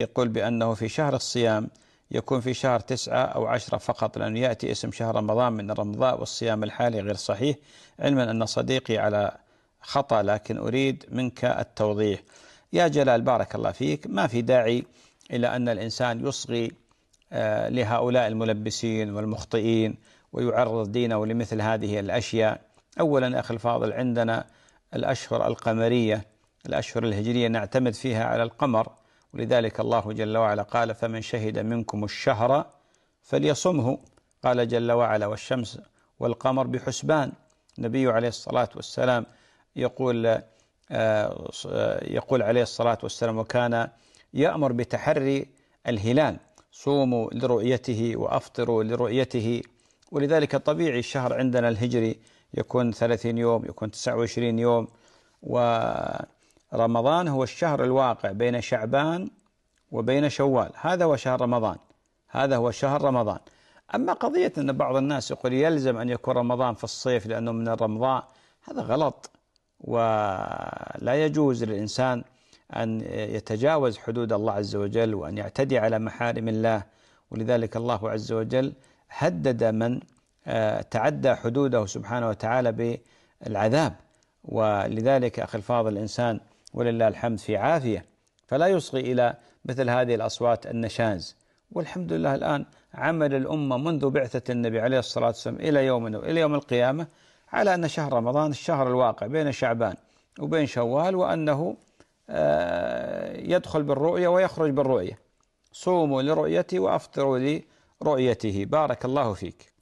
يقول بأنه في شهر الصيام يكون في شهر تسعة أو عشرة فقط لأنه يأتي اسم شهر رمضان من الرمضاء والصيام الحالي غير صحيح علما أن صديقي على خطأ لكن أريد منك التوضيح يا جلال بارك الله فيك ما في داعي إلى أن الإنسان يصغي آه، لهؤلاء الملبسين والمخطئين ويعرض دينه لمثل هذه الأشياء أولا أخي الفاضل عندنا الأشهر القمرية الأشهر الهجرية نعتمد فيها على القمر ولذلك الله جل وعلا قال فمن شهد منكم الشهر فليصمه قال جل وعلا والشمس والقمر بحسبان النبي عليه الصلاة والسلام يقول آه، يقول عليه الصلاة والسلام وكان يأمر بتحري الهلال صوموا لرؤيته وأفطروا لرؤيته ولذلك طبيعي الشهر عندنا الهجري يكون 30 يوم يكون 29 يوم و رمضان هو الشهر الواقع بين شعبان وبين شوال هذا هو شهر رمضان هذا هو شهر رمضان أما قضية أن بعض الناس يقول يلزم أن يكون رمضان في الصيف لأنه من الرمضاء هذا غلط ولا يجوز للإنسان أن يتجاوز حدود الله عز وجل وأن يعتدي على محارم الله ولذلك الله عز وجل هدد من آه، تعدى حدوده سبحانه وتعالى بالعذاب ولذلك أخي الفاضل الإنسان ولله الحمد في عافيه فلا يصغي الى مثل هذه الاصوات النشاز والحمد لله الان عمل الامه منذ بعثه النبي عليه الصلاه والسلام الى يومنا الى يوم القيامه على ان شهر رمضان الشهر الواقع بين شعبان وبين شوال وانه آه، يدخل بالرؤيه ويخرج بالرؤيه صوموا لرؤيتي وافطروا لرؤيته بارك الله فيك